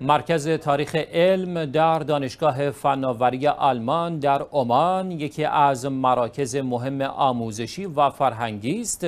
مرکز تاریخ علم در دانشگاه فناوری آلمان در عمان یکی از مراکز مهم آموزشی و فرهنگی است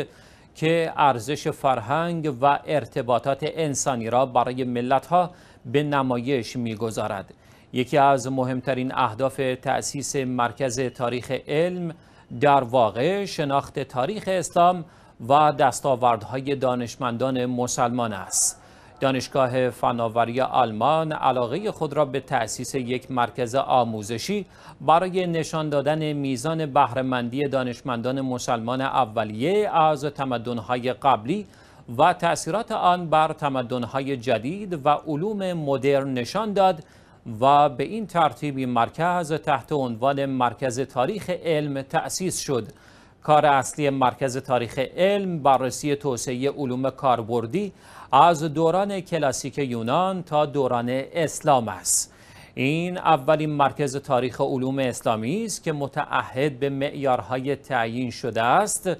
که ارزش فرهنگ و ارتباطات انسانی را برای ملتها به نمایش میگذارد یکی از مهمترین اهداف تأسیس مرکز تاریخ علم در واقع شناخت تاریخ اسلام و دستاوردهای دانشمندان مسلمان است دانشگاه فناوری آلمان علاقه خود را به تأسیس یک مرکز آموزشی برای نشان دادن میزان بهرهمندی دانشمندان مسلمان اولیه از تمدنهای قبلی و تأثیرات آن بر تمدنهای جدید و علوم مدرن نشان داد و به این ترتیب مرکز تحت عنوان مرکز تاریخ علم تأسیس شد کار اصلی مرکز تاریخ علم بررسی توسعه علوم کاربردی از دوران کلاسیک یونان تا دوران اسلام است این اولین مرکز تاریخ علوم اسلامی است که متعهد به معیارهای تعیین شده است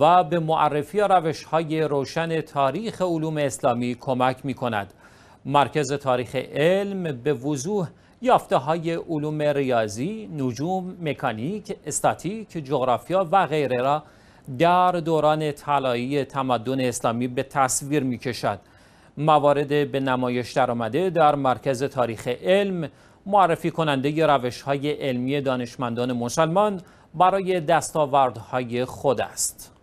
و به معرفی روشهای روشن تاریخ علوم اسلامی کمک می کند. مرکز تاریخ علم به وضوح یافته های علوم ریاضی، نجوم، مکانیک، استاتیک، جغرافیا و غیره را در دوران طلایی تمدن اسلامی به تصویر می کشد. موارد به نمایش درآمده در مرکز تاریخ علم معرفی کننده روش های علمی دانشمندان مسلمان برای دستاوردهای خود است.